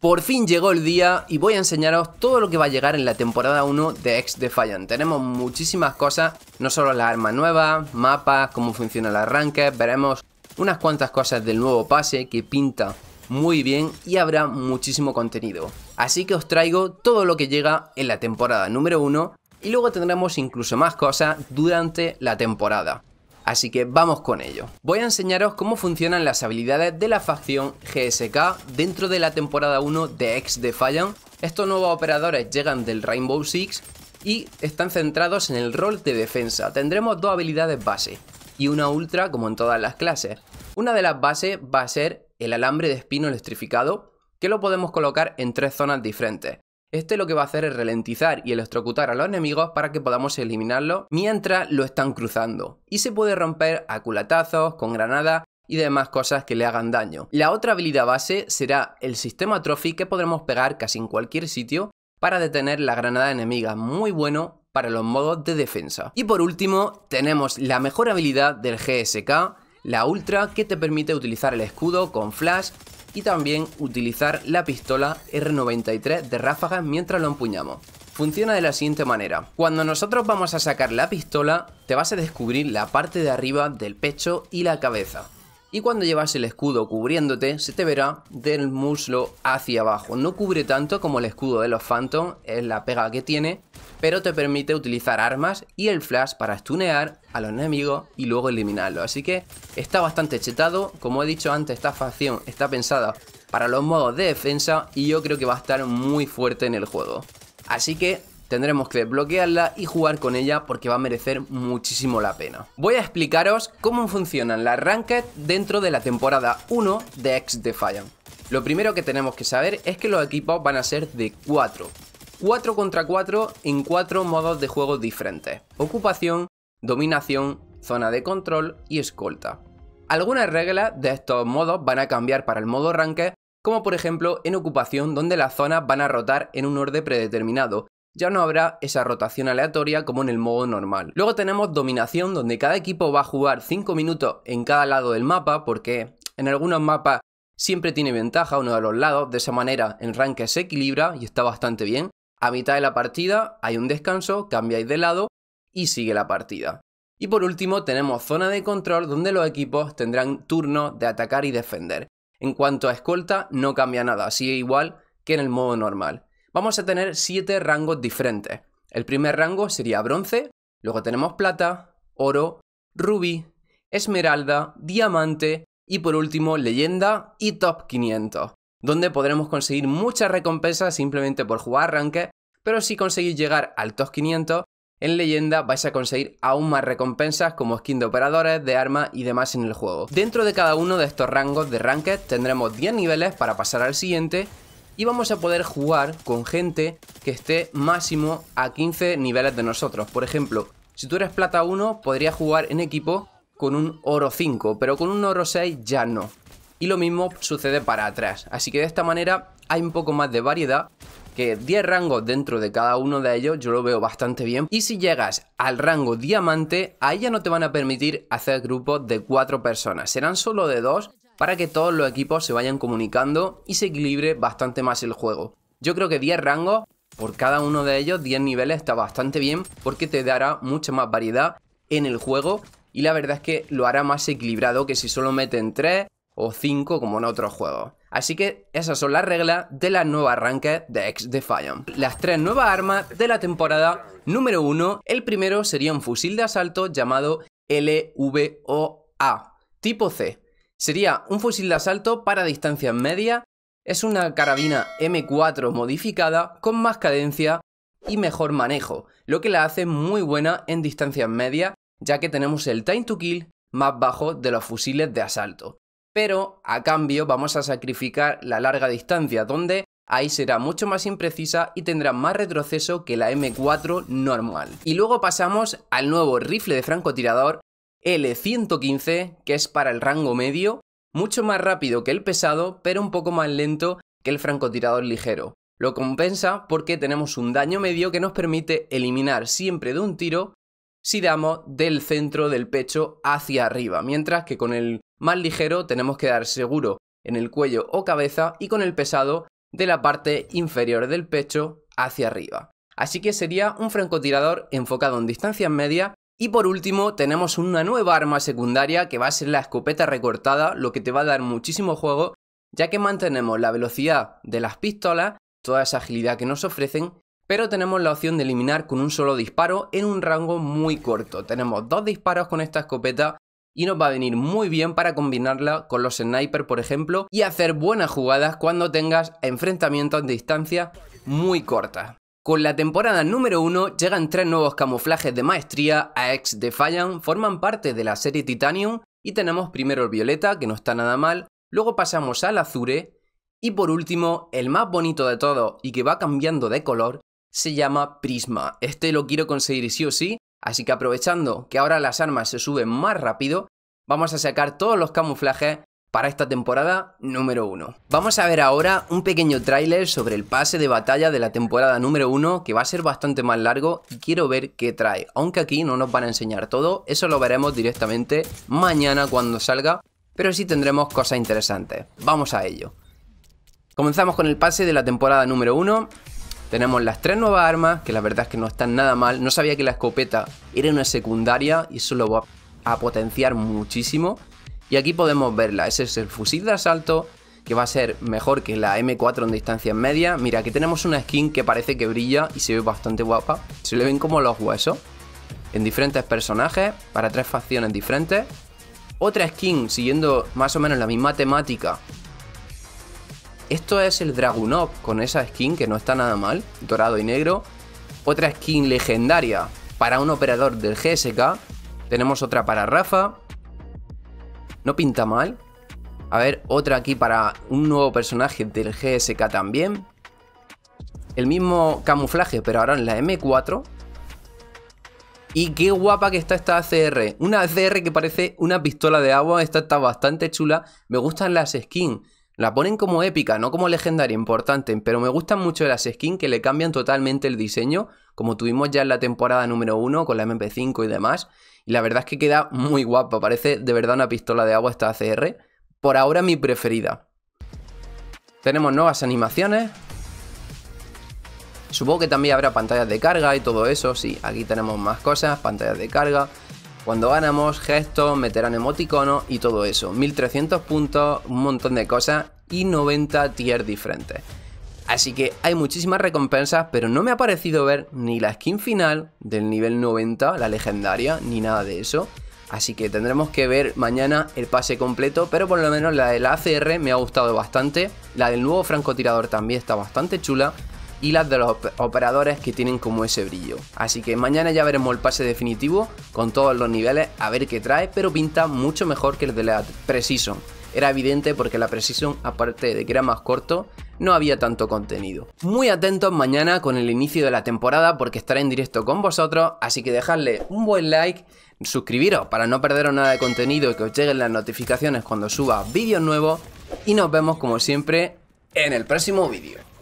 Por fin llegó el día y voy a enseñaros todo lo que va a llegar en la temporada 1 de X Defiant. Tenemos muchísimas cosas, no solo las armas nuevas, mapas, cómo funciona el arranque, veremos unas cuantas cosas del nuevo pase que pinta muy bien y habrá muchísimo contenido. Así que os traigo todo lo que llega en la temporada número 1 y luego tendremos incluso más cosas durante la temporada. Así que vamos con ello. Voy a enseñaros cómo funcionan las habilidades de la facción GSK dentro de la temporada 1 de X Fallon. Estos nuevos operadores llegan del Rainbow Six y están centrados en el rol de defensa. Tendremos dos habilidades base y una ultra como en todas las clases. Una de las bases va a ser el alambre de espino electrificado que lo podemos colocar en tres zonas diferentes. Este lo que va a hacer es ralentizar y electrocutar a los enemigos para que podamos eliminarlo mientras lo están cruzando. Y se puede romper a culatazos, con granadas y demás cosas que le hagan daño. La otra habilidad base será el sistema Trophy que podremos pegar casi en cualquier sitio para detener la granada enemiga, muy bueno para los modos de defensa. Y por último tenemos la mejor habilidad del GSK, la Ultra que te permite utilizar el escudo con flash y también utilizar la pistola R93 de ráfagas mientras lo empuñamos. Funciona de la siguiente manera. Cuando nosotros vamos a sacar la pistola, te vas a descubrir la parte de arriba del pecho y la cabeza y cuando llevas el escudo cubriéndote se te verá del muslo hacia abajo. No cubre tanto como el escudo de los Phantom, es la pega que tiene, pero te permite utilizar armas y el flash para stunear a los enemigos y luego eliminarlos. Así que está bastante chetado, como he dicho antes esta facción está pensada para los modos de defensa y yo creo que va a estar muy fuerte en el juego. Así que tendremos que desbloquearla y jugar con ella porque va a merecer muchísimo la pena. Voy a explicaros cómo funcionan las Ranked dentro de la temporada 1 de X Defiant. Lo primero que tenemos que saber es que los equipos van a ser de 4. 4 contra 4 en 4 modos de juego diferentes. Ocupación, dominación, zona de control y escolta. Algunas reglas de estos modos van a cambiar para el modo ranked, como por ejemplo en ocupación donde las zonas van a rotar en un orden predeterminado ya no habrá esa rotación aleatoria como en el modo normal. Luego tenemos dominación, donde cada equipo va a jugar 5 minutos en cada lado del mapa, porque en algunos mapas siempre tiene ventaja uno de los lados, de esa manera el ranking se equilibra y está bastante bien. A mitad de la partida hay un descanso, cambiáis de lado y sigue la partida. Y por último tenemos zona de control donde los equipos tendrán turno de atacar y defender. En cuanto a escolta no cambia nada, sigue igual que en el modo normal vamos a tener 7 rangos diferentes. El primer rango sería bronce, luego tenemos plata, oro, rubí, esmeralda, diamante y por último leyenda y top 500, donde podremos conseguir muchas recompensas simplemente por jugar ranked, pero si conseguís llegar al top 500, en leyenda vais a conseguir aún más recompensas como skin de operadores, de armas y demás en el juego. Dentro de cada uno de estos rangos de ranked tendremos 10 niveles para pasar al siguiente y vamos a poder jugar con gente que esté máximo a 15 niveles de nosotros. Por ejemplo, si tú eres plata 1, podrías jugar en equipo con un oro 5, pero con un oro 6 ya no. Y lo mismo sucede para atrás, así que de esta manera hay un poco más de variedad que 10 rangos dentro de cada uno de ellos yo lo veo bastante bien. Y si llegas al rango diamante, ahí ya no te van a permitir hacer grupos de 4 personas, serán solo de 2 para que todos los equipos se vayan comunicando y se equilibre bastante más el juego. Yo creo que 10 rangos, por cada uno de ellos 10 niveles está bastante bien porque te dará mucha más variedad en el juego y la verdad es que lo hará más equilibrado que si solo meten 3 o 5 como en otros juegos. Así que esas son las reglas de la nueva arranque de X Defiant. Las tres nuevas armas de la temporada número 1. El primero sería un fusil de asalto llamado LVOA, tipo C. Sería un fusil de asalto para distancias media. es una carabina M4 modificada con más cadencia y mejor manejo, lo que la hace muy buena en distancias media, ya que tenemos el time to kill más bajo de los fusiles de asalto. Pero a cambio vamos a sacrificar la larga distancia, donde ahí será mucho más imprecisa y tendrá más retroceso que la M4 normal. Y luego pasamos al nuevo rifle de francotirador L115, que es para el rango medio, mucho más rápido que el pesado, pero un poco más lento que el francotirador ligero. Lo compensa porque tenemos un daño medio que nos permite eliminar siempre de un tiro si damos del centro del pecho hacia arriba, mientras que con el más ligero tenemos que dar seguro en el cuello o cabeza y con el pesado de la parte inferior del pecho hacia arriba. Así que sería un francotirador enfocado en distancias medias y por último, tenemos una nueva arma secundaria que va a ser la escopeta recortada, lo que te va a dar muchísimo juego, ya que mantenemos la velocidad de las pistolas, toda esa agilidad que nos ofrecen, pero tenemos la opción de eliminar con un solo disparo en un rango muy corto. Tenemos dos disparos con esta escopeta y nos va a venir muy bien para combinarla con los snipers por ejemplo, y hacer buenas jugadas cuando tengas enfrentamientos de distancia muy cortas. Con la temporada número 1 llegan tres nuevos camuflajes de maestría a de Defiant, forman parte de la serie Titanium y tenemos primero el violeta, que no está nada mal, luego pasamos al azure y por último, el más bonito de todo y que va cambiando de color, se llama Prisma. Este lo quiero conseguir sí o sí, así que aprovechando que ahora las armas se suben más rápido, vamos a sacar todos los camuflajes para esta temporada número 1. Vamos a ver ahora un pequeño tráiler sobre el pase de batalla de la temporada número 1 que va a ser bastante más largo y quiero ver qué trae, aunque aquí no nos van a enseñar todo, eso lo veremos directamente mañana cuando salga, pero sí tendremos cosas interesantes, vamos a ello. Comenzamos con el pase de la temporada número 1, tenemos las tres nuevas armas, que la verdad es que no están nada mal, no sabía que la escopeta era una secundaria y eso lo va a potenciar muchísimo. Y aquí podemos verla, ese es el fusil de asalto que va a ser mejor que la M4 en distancia media. Mira, aquí tenemos una skin que parece que brilla y se ve bastante guapa. Se le ven como los huesos en diferentes personajes para tres facciones diferentes. Otra skin siguiendo más o menos la misma temática. Esto es el Dragunov con esa skin que no está nada mal, dorado y negro. Otra skin legendaria para un operador del GSK. Tenemos otra para Rafa, no pinta mal. A ver, otra aquí para un nuevo personaje del GSK también. El mismo camuflaje, pero ahora en la M4. Y qué guapa que está esta ACR. Una ACR que parece una pistola de agua. Esta está bastante chula. Me gustan las skins. La ponen como épica, no como legendaria, importante. Pero me gustan mucho las skins que le cambian totalmente el diseño. Como tuvimos ya en la temporada número 1 con la MP5 y demás la verdad es que queda muy guapa, parece de verdad una pistola de agua esta ACR. Por ahora mi preferida. Tenemos nuevas animaciones. Supongo que también habrá pantallas de carga y todo eso. Sí, aquí tenemos más cosas, pantallas de carga. Cuando ganamos, gestos, meterán emoticono y todo eso. 1300 puntos, un montón de cosas y 90 tiers diferentes. Así que hay muchísimas recompensas, pero no me ha parecido ver ni la skin final del nivel 90, la legendaria, ni nada de eso. Así que tendremos que ver mañana el pase completo, pero por lo menos la de la ACR me ha gustado bastante. La del nuevo francotirador también está bastante chula. Y las de los operadores que tienen como ese brillo. Así que mañana ya veremos el pase definitivo con todos los niveles a ver qué trae, pero pinta mucho mejor que el de la Precision. Era evidente porque la Precision, aparte de que era más corto, no había tanto contenido. Muy atentos mañana con el inicio de la temporada porque estaré en directo con vosotros, así que dejadle un buen like, suscribiros para no perderos nada de contenido y que os lleguen las notificaciones cuando suba vídeos nuevos y nos vemos como siempre en el próximo vídeo.